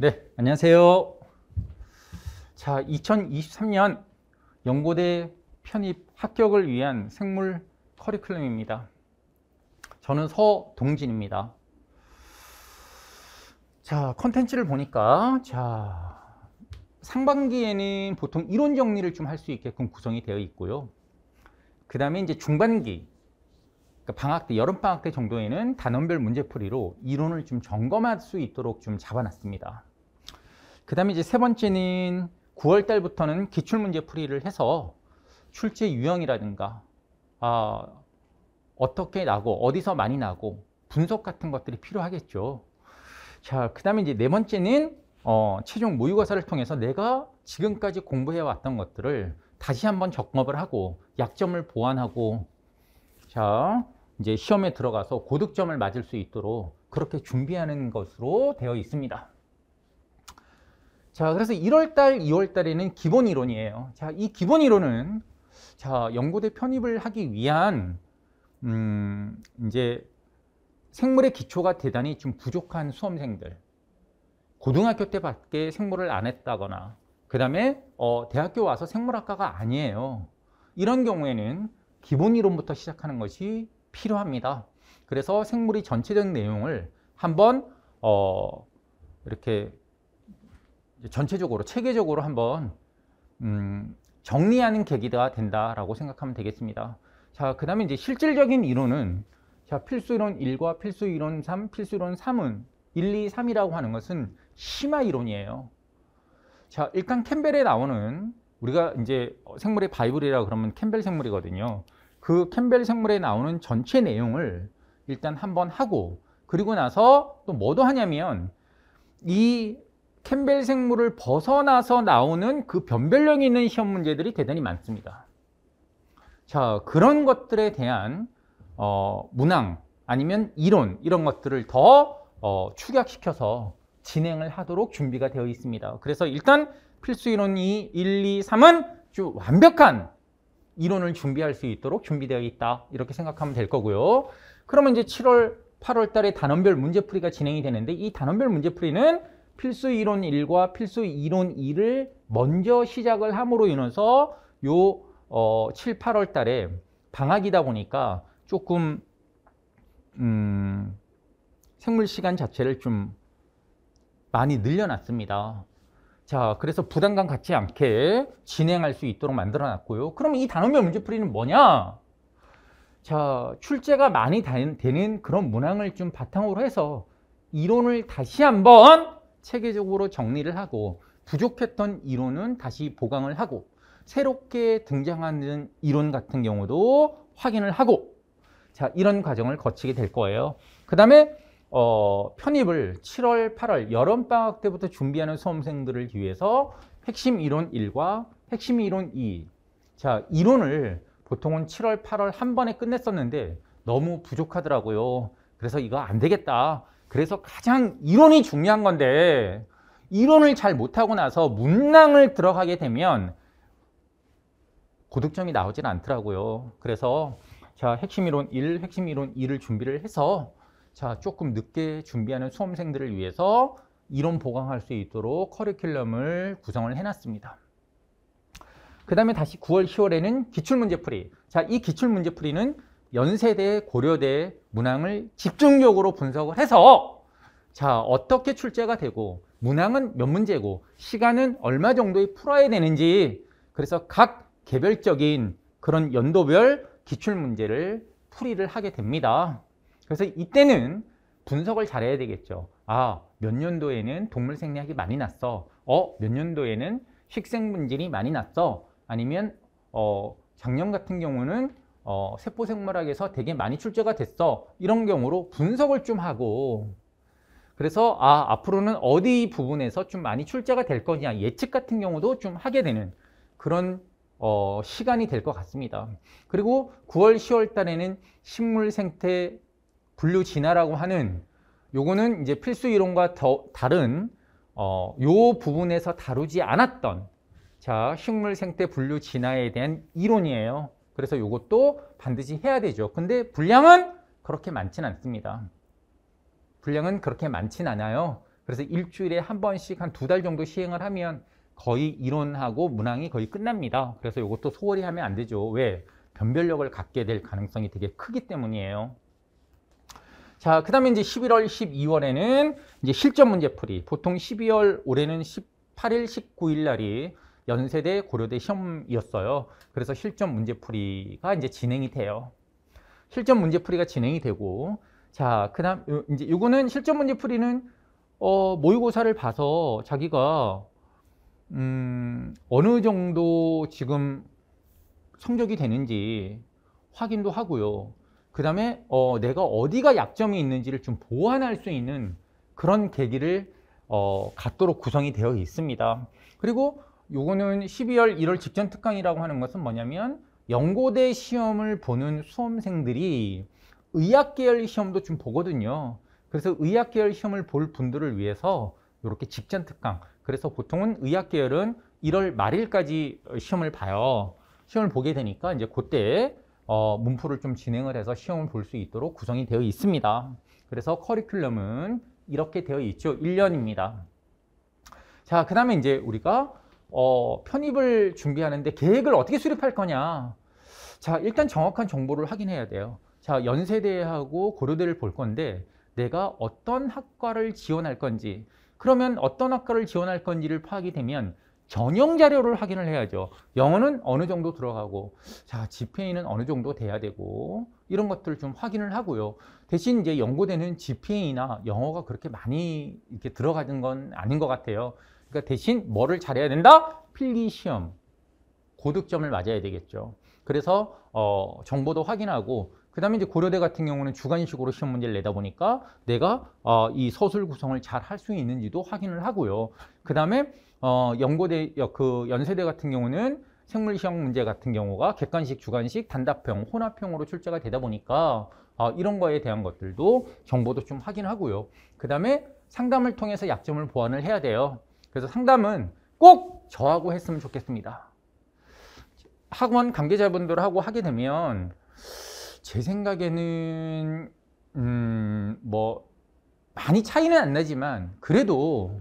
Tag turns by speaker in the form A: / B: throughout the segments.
A: 네, 안녕하세요. 자, 2023년 연고대 편입 합격을 위한 생물 커리큘럼입니다. 저는 서동진입니다. 자, 컨텐츠를 보니까 자, 상반기에는 보통 이론 정리를 좀 할 수 있게끔 구성이 되어 있고요. 그 다음에 이제 중반기, 그러니까 방학 때, 여름방학 때 정도에는 단원별 문제풀이로 이론을 좀 점검할 수 있도록 좀 잡아놨습니다. 그 다음에 이제 세 번째는 9월 달부터는 기출문제 풀이를 해서 출제 유형이라든가 아, 어떻게 나고 어디서 많이 나고 분석 같은 것들이 필요하겠죠. 자, 그 다음에 이제 네 번째는 어, 최종 모의고사를 통해서 내가 지금까지 공부해 왔던 것들을 다시 한번 적법을 하고 약점을 보완하고 자 이제 시험에 들어가서 고득점을 맞을 수 있도록 그렇게 준비하는 것으로 되어 있습니다. 자, 그래서 1월달, 2월달에는 기본 이론이에요. 자, 이 기본 이론은 자, 연구대 편입을 하기 위한 음, 이제 생물의 기초가 대단히 좀 부족한 수험생들. 고등학교 때밖에 생물을 안 했다거나 그다음에 어, 대학교 와서 생물학과가 아니에요. 이런 경우에는 기본 이론부터 시작하는 것이 필요합니다. 그래서 생물의 전체적 내용을 한번 어, 이렇게 전체적으로 체계적으로 한번 음, 정리하는 계기가 된다라고 생각하면 되겠습니다. 자, 그 다음에 이제 실질적인 이론은 자, 필수 이론 1과 필수 이론 3, 필수 이론 3은 1, 2, 3이라고 하는 것은 심화 이론이에요. 자, 일단 캠벨에 나오는 우리가 이제 생물의 바이블이라 고 그러면 캠벨 생물이거든요. 그 캠벨 생물에 나오는 전체 내용을 일단 한번 하고 그리고 나서 또 뭐도 하냐면 이 캠벨 생물을 벗어나서 나오는 그 변별력이 있는 시험 문제들이 대단히 많습니다. 자, 그런 것들에 대한 어, 문항 아니면 이론 이런 것들을 더 어, 축약시켜서 진행을 하도록 준비가 되어 있습니다. 그래서 일단 필수 이론 이 1, 2, 3은 좀 완벽한 이론을 준비할 수 있도록 준비되어 있다. 이렇게 생각하면 될 거고요. 그러면 이제 7월, 8월 달에 단원별 문제풀이가 진행이 되는데 이 단원별 문제풀이는 필수 이론 1과 필수 이론 2를 먼저 시작을 함으로 인해서 요 어, 7, 8월 달에 방학이다 보니까 조금 음, 생물 시간 자체를 좀 많이 늘려놨습니다. 자, 그래서 부담감 갖지 않게 진행할 수 있도록 만들어놨고요. 그럼 이 단원별 문제풀이는 뭐냐? 자, 출제가 많이 되는 그런 문항을 좀 바탕으로 해서 이론을 다시 한번 체계적으로 정리를 하고 부족했던 이론은 다시 보강을 하고 새롭게 등장하는 이론 같은 경우도 확인을 하고 자 이런 과정을 거치게 될 거예요. 그 다음에 어, 편입을 7월, 8월 여름방학 때부터 준비하는 수험생들을 위해서 핵심 이론 1과 핵심 이론 2. 자, 이론을 보통은 7월, 8월 한 번에 끝냈었는데 너무 부족하더라고요. 그래서 이거 안 되겠다. 그래서 가장 이론이 중요한 건데 이론을 잘 못하고 나서 문낭을 들어가게 되면 고득점이 나오질 않더라고요. 그래서 자 핵심 이론 1, 핵심 이론 2를 준비를 해서 자 조금 늦게 준비하는 수험생들을 위해서 이론 보강할 수 있도록 커리큘럼을 구성을 해놨습니다. 그 다음에 다시 9월, 10월에는 기출문제풀이. 자, 이 기출문제풀이는 연세대, 고려대, 문항을 집중적으로 분석을 해서 자 어떻게 출제가 되고 문항은 몇 문제고 시간은 얼마 정도에 풀어야 되는지 그래서 각 개별적인 그런 연도별 기출문제를 풀이를 하게 됩니다. 그래서 이때는 분석을 잘해야 되겠죠. 아, 몇 년도에는 동물 생리학이 많이 났어. 어, 몇 년도에는 식생분질이 많이 났어. 아니면 어, 작년 같은 경우는 어, 세포생물학에서 되게 많이 출제가 됐어. 이런 경우로 분석을 좀 하고 그래서 아 앞으로는 어디 부분에서 좀 많이 출제가 될 거냐 예측 같은 경우도 좀 하게 되는 그런 어, 시간이 될 것 같습니다. 그리고 9월, 10월 달에는 식물 생태 분류 진화라고 하는 요거는 이제 필수 이론과 더 다른 어, 요 부분에서 다루지 않았던 자 식물 생태 분류 진화에 대한 이론이에요. 그래서 이것도 반드시 해야 되죠. 근데 분량은 그렇게 많진 않습니다. 분량은 그렇게 많진 않아요. 그래서 일주일에 한 번씩 한 두 달 정도 시행을 하면 거의 이론하고 문항이 거의 끝납니다. 그래서 이것도 소홀히 하면 안 되죠. 왜? 변별력을 갖게 될 가능성이 되게 크기 때문이에요. 자, 그 다음에 이제 11월, 12월에는 이제 실전 문제풀이. 보통 12월 올해는 18일, 19일 날이 연세대 고려대 시험이었어요. 그래서 실전 문제풀이가 이제 진행이 돼요. 실전 문제풀이가 진행이 되고 자 그다음 이제 이거는 실전 문제풀이는 어, 모의고사를 봐서 자기가 음, 어느 정도 지금 성적이 되는지 확인도 하고요. 그 다음에 어, 내가 어디가 약점이 있는지를 좀 보완할 수 있는 그런 계기를 어, 갖도록 구성이 되어 있습니다. 그리고 요거는 12월 1월 직전 특강이라고 하는 것은 뭐냐면 연고대 시험을 보는 수험생들이 의학계열 시험도 좀 보거든요. 그래서 의학계열 시험을 볼 분들을 위해서 이렇게 직전 특강 그래서 보통은 의학계열은 1월 말일까지 시험을 봐요. 시험을 보게 되니까 이제 그때 어, 문풀을 좀 진행을 해서 시험을 볼 수 있도록 구성이 되어 있습니다. 그래서 커리큘럼은 이렇게 되어 있죠. 1년입니다. 자, 그 다음에 이제 우리가 어, 편입을 준비하는데 계획을 어떻게 수립할 거냐. 자, 일단 정확한 정보를 확인해야 돼요. 자, 연세대하고 고려대를 볼 건데 내가 어떤 학과를 지원할 건지 그러면 어떤 학과를 지원할 건지를 파악이 되면 전형 자료를 확인을 해야죠. 영어는 어느 정도 들어가고 자, GPA는 어느 정도 돼야 되고 이런 것들을 좀 확인을 하고요. 대신 이제 연고대는 지 g p 이나 영어가 그렇게 많이 이렇게 들어가는 건 아닌 것 같아요. 그러니까 대신 뭐를 잘해야 된다? 필기 시험. 고득점을 맞아야 되겠죠. 그래서 어, 정보도 확인하고 그 다음에 이제 고려대 같은 경우는 주관식으로 시험 문제를 내다 보니까 내가 어, 이 서술 구성을 잘 할 수 있는지도 확인을 하고요. 그 다음에 어, 연고대, 그 연세대 같은 경우는 생물 시험 문제 같은 경우가 객관식, 주관식, 단답형, 혼합형으로 출제가 되다 보니까 어, 이런 거에 대한 것들도 정보도 좀 확인하고요. 그 다음에 상담을 통해서 약점을 보완을 해야 돼요. 그래서 상담은 꼭 저하고 했으면 좋겠습니다. 학원 관계자분들하고 하게 되면 제 생각에는 음뭐 많이 차이는 안 나지만 그래도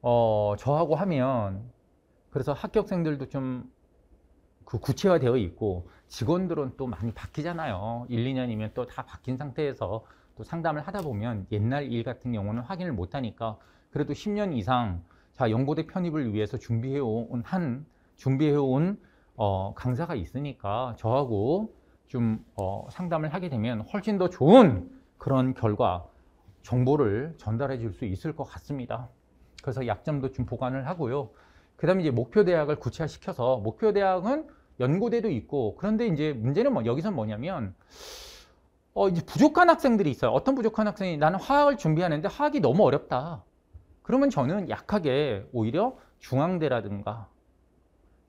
A: 어 저하고 하면 그래서 합격생들도 좀 그 구체화되어 있고 직원들은 또 많이 바뀌잖아요. 1, 2년이면 또 다 바뀐 상태에서 또 상담을 하다 보면 옛날 일 같은 경우는 확인을 못 하니까 그래도 10년 이상 자 연고대 편입을 위해서 준비해온 한 준비해온 어, 강사가 있으니까 저하고 좀 어, 상담을 하게 되면 훨씬 더 좋은 그런 결과 정보를 전달해 줄 수 있을 것 같습니다. 그래서 약점도 좀보관을 하고요. 그 다음에 이제 목표 대학을 구체화시켜서 목표 대학은 연고대도 있고 그런데 이제 문제는 뭐 여기서 뭐냐면 어 이제 부족한 학생들이 있어요. 어떤 부족한 학생이 나는 화학을 준비하는데 화학이 너무 어렵다. 그러면 저는 약하게 오히려 중앙대라든가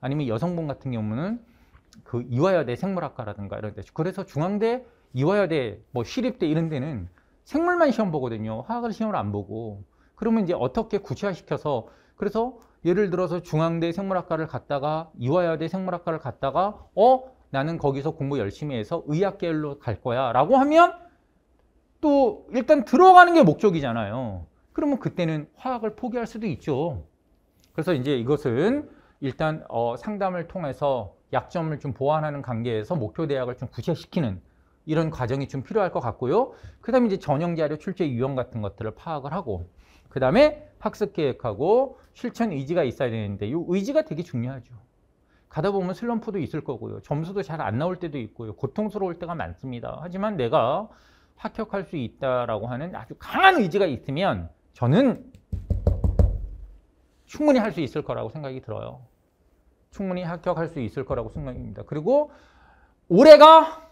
A: 아니면 여성분 같은 경우는 그 이화여대 생물학과라든가 이런 데 그래서 중앙대, 이화여대, 뭐 시립대 이런 데는 생물만 시험 보거든요. 화학을 시험을 안 보고 그러면 이제 어떻게 구체화시켜서 그래서 예를 들어서 중앙대 생물학과를 갔다가 이화여대 생물학과를 갔다가 어 나는 거기서 공부 열심히 해서 의학계열로 갈 거야 라고 하면 또 일단 들어가는 게 목적이잖아요 그러면 그때는 화학을 포기할 수도 있죠. 그래서 이제 이것은 일단 어, 상담을 통해서 약점을 좀 보완하는 관계에서 목표 대학을 좀 구체시키는 이런 과정이 좀 필요할 것 같고요. 그 다음에 이제 전형 자료 출제 유형 같은 것들을 파악을 하고 그 다음에 학습 계획하고 실천 의지가 있어야 되는데 이 의지가 되게 중요하죠. 가다 보면 슬럼프도 있을 거고요. 점수도 잘 안 나올 때도 있고요. 고통스러울 때가 많습니다. 하지만 내가 합격할 수 있다라고 하는 아주 강한 의지가 있으면 저는 충분히 할 수 있을 거라고 생각이 들어요. 충분히 합격할 수 있을 거라고 생각입니다. 그리고 올해가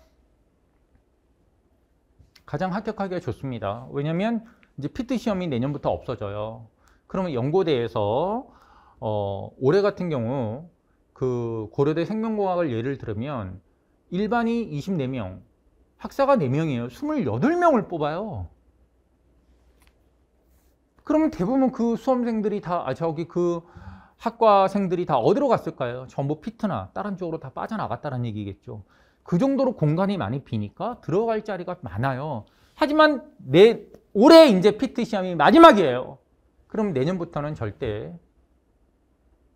A: 가장 합격하기가 좋습니다. 왜냐면 이제 피트 시험이 내년부터 없어져요. 그러면 연고대에서 어, 올해 같은 경우 그 고려대 생명공학을 예를 들으면 일반이 24명, 학사가 4명이에요. 28명을 뽑아요. 그러면 대부분 그 수험생들이 다, 아, 저기 그 학과생들이 다 어디로 갔을까요? 전부 피트나 다른 쪽으로 다 빠져나갔다는 얘기겠죠. 그 정도로 공간이 많이 비니까 들어갈 자리가 많아요. 하지만 내 올해 이제 피트 시험이 마지막이에요. 그럼 내년부터는 절대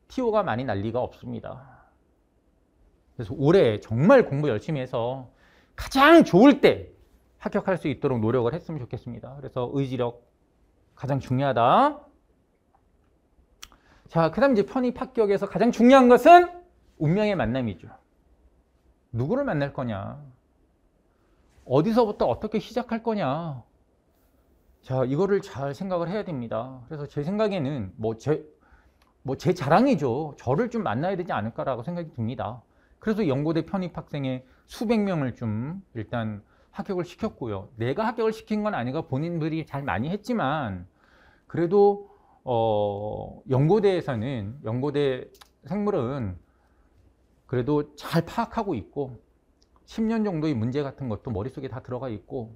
A: 티오가 많이 난 리가 없습니다. 그래서 올해 정말 공부 열심히 해서 가장 좋을 때 합격할 수 있도록 노력을 했으면 좋겠습니다. 그래서 의지력, 가장 중요하다. 자, 그 다음 이제 편입 합격에서 가장 중요한 것은 운명의 만남이죠. 누구를 만날 거냐? 어디서부터 어떻게 시작할 거냐? 자, 이거를 잘 생각을 해야 됩니다. 그래서 제 생각에는 뭐 제, 뭐 제 자랑이죠. 저를 좀 만나야 되지 않을까라고 생각이 듭니다. 그래서 연고대 편입 학생의 수백 명을 좀 일단 합격을 시켰고요. 내가 합격을 시킨 건 아니고 본인들이 잘 많이 했지만 그래도 어, 연고대에서는 연고대 생물은 그래도 잘 파악하고 있고 10년 정도의 문제 같은 것도 머릿속에 다 들어가 있고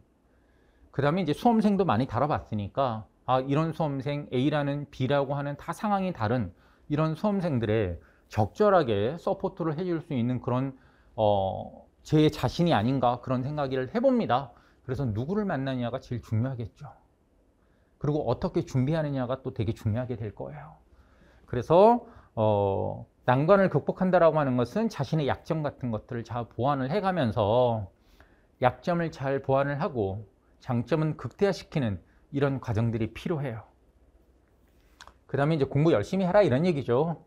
A: 그 다음에 이제 수험생도 많이 다뤄봤으니까 아 이런 수험생 A라는 B라고 하는 다 상황이 다른 이런 수험생들의 적절하게 서포트를 해줄 수 있는 그런 어, 제 자신이 아닌가 그런 생각을 해봅니다. 그래서 누구를 만나냐가 느 제일 중요하겠죠. 그리고 어떻게 준비하느냐가 또 되게 중요하게 될 거예요. 그래서 어, 난관을 극복한다라고 하는 것은 자신의 약점 같은 것들을 잘 보완을 해가면서 약점을 잘 보완을 하고 장점은 극대화시키는 이런 과정들이 필요해요. 그 다음에 이제 공부 열심히 하라 이런 얘기죠.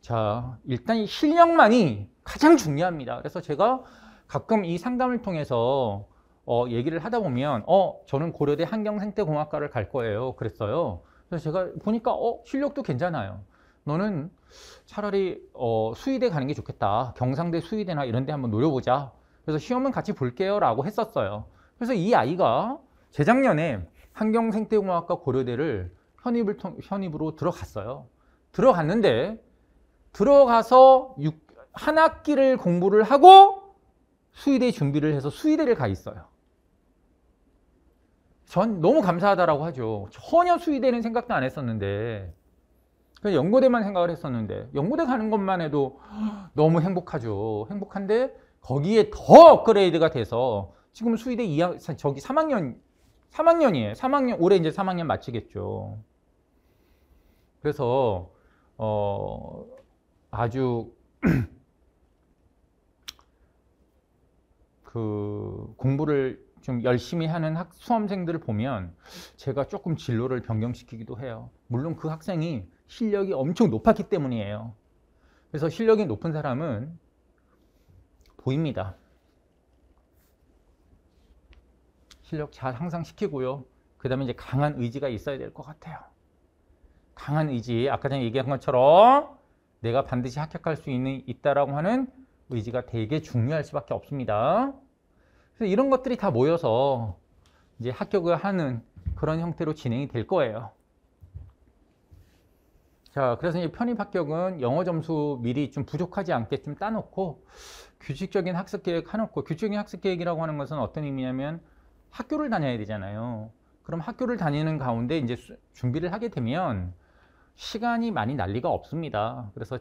A: 자, 일단 실력만이 가장 중요합니다. 그래서 제가 가끔 이 상담을 통해서 어, 얘기를 하다 보면 어, 저는 고려대 환경생태공학과를 갈 거예요. 그랬어요. 그래서 제가 보니까 어, 실력도 괜찮아요. 너는 차라리 어, 수의대 가는 게 좋겠다. 경상대 수의대나 이런 데 한번 노려보자. 그래서 시험은 같이 볼게요. 라고 했었어요. 그래서 이 아이가 재작년에 환경생태공학과 고려대를 현입을 통, 현입으로 들어갔어요. 들어갔는데 들어가서 6, 한 학기를 공부를 하고 수의대 준비를 해서 수의대를 가 있어요. 전 너무 감사하다라고 하죠. 전혀 수의대는 생각도 안 했었는데 그냥 연고대만 생각을 했었는데 연고대 가는 것만 해도 너무 행복하죠. 행복한데 거기에 더 업그레이드가 돼서 지금 수의대 2학 저기 3학년 3학년이에요. 3학년 올해 이제 3학년 마치겠죠. 그래서 어 아주 그 공부를 좀 열심히 하는 학, 수험생들을 보면 제가 조금 진로를 변경시키기도 해요. 물론 그 학생이 실력이 엄청 높았기 때문이에요. 그래서 실력이 높은 사람은 보입니다. 실력 잘 항상 시키고요. 그 다음에 이제 강한 의지가 있어야 될 것 같아요. 강한 의지, 아까 전에 얘기한 것처럼 내가 반드시 합격할 수 있는, 있다라고 하는 의지가 되게 중요할 수밖에 없습니다. 그래서 이런 것들이 다 모여서 이제 합격을 하는 그런 형태로 진행이 될 거예요. 자, 그래서 이 편입 합격은 영어 점수 미리 좀 부족하지 않게 좀 따놓고 규칙적인 학습 계획 해놓고 규칙적인 학습 계획이라고 하는 것은 어떤 의미냐면 학교를 다녀야 되잖아요. 그럼 학교를 다니는 가운데 이제 준비를 하게 되면 시간이 많이 날 리가 없습니다. 그래서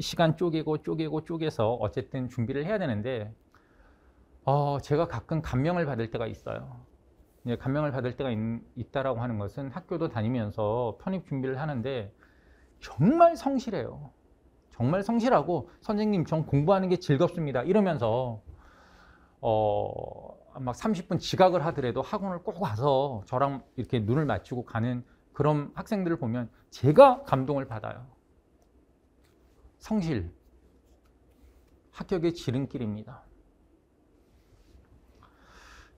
A: 시간 쪼개고 쪼개고 쪼개서 어쨌든 준비를 해야 되는데 어, 제가 가끔 감명을 받을 때가 있어요. 네, 감명을 받을 때가 있, 있다라고 하는 것은 학교도 다니면서 편입 준비를 하는데 정말 성실해요. 정말 성실하고 선생님 전 공부하는 게 즐겁습니다. 이러면서 어, 막 30분 지각을 하더라도 학원을 꼭 와서 저랑 이렇게 눈을 맞추고 가는 그럼 학생들을 보면 제가 감동을 받아요. 성실, 합격의 지름길입니다.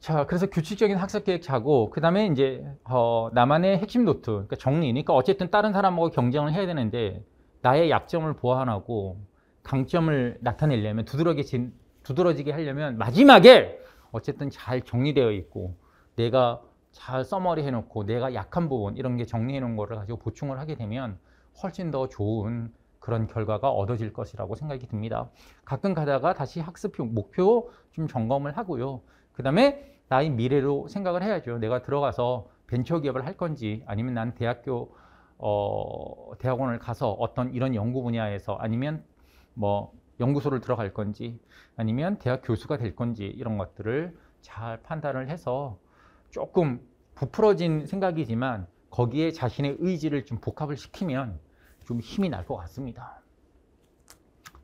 A: 자, 그래서 규칙적인 학습 계획 자고 그다음에 이제 어, 나만의 핵심 노트, 그러니까 정리니까 그러니까 어쨌든 다른 사람하고 경쟁을 해야 되는데 나의 약점을 보완하고 강점을 나타내려면 두드러기 두드러지게 하려면 마지막에 어쨌든 잘 정리되어 있고 내가 잘 써머리 해놓고 내가 약한 부분 이런 게 정리해 놓은 거를 가지고 보충을 하게 되면 훨씬 더 좋은 그런 결과가 얻어질 것이라고 생각이 듭니다. 가끔 가다가 다시 학습 목표 좀 점검을 하고요. 그 다음에 나의 미래로 생각을 해야죠. 내가 들어가서 벤처기업을 할 건지 아니면 난 대학교 어, 대학원을 가서 어떤 이런 연구 분야에서 아니면 뭐 연구소를 들어갈 건지 아니면 대학 교수가 될 건지 이런 것들을 잘 판단을 해서 조금 부풀어진 생각이지만 거기에 자신의 의지를 좀 복합을 시키면 좀 힘이 날 것 같습니다.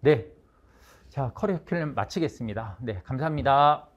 A: 네. 자, 커리큘럼 마치겠습니다. 네, 감사합니다.